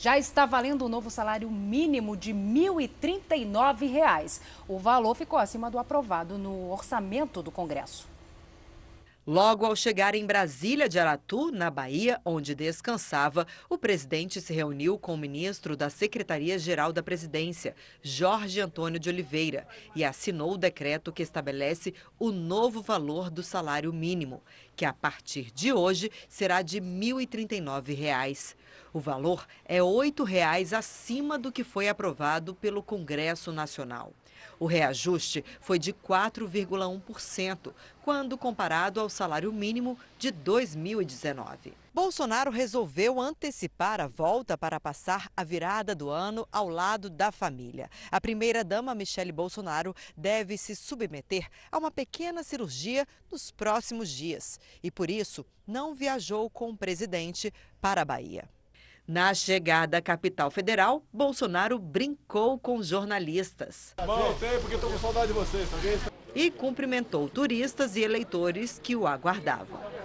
já está valendo o um novo salário mínimo de R$ 1.039. Reais. O valor ficou acima do aprovado no orçamento do Congresso. Logo ao chegar em Brasília de Aratu, na Bahia, onde descansava, o presidente se reuniu com o ministro da Secretaria-Geral da Presidência, Jorge Antônio de Oliveira, e assinou o decreto que estabelece o novo valor do salário mínimo, que a partir de hoje será de R$ 1.039. O valor é R$ 8,00 acima do que foi aprovado pelo Congresso Nacional. O reajuste foi de 4,1%, quando comparado aos salário mínimo de 2019. Bolsonaro resolveu antecipar a volta para passar a virada do ano ao lado da família. A primeira-dama Michele Bolsonaro deve se submeter a uma pequena cirurgia nos próximos dias e, por isso, não viajou com o presidente para a Bahia. Na chegada à capital federal, Bolsonaro brincou com jornalistas. porque estou com saudade de vocês, tá e cumprimentou turistas e eleitores que o aguardavam.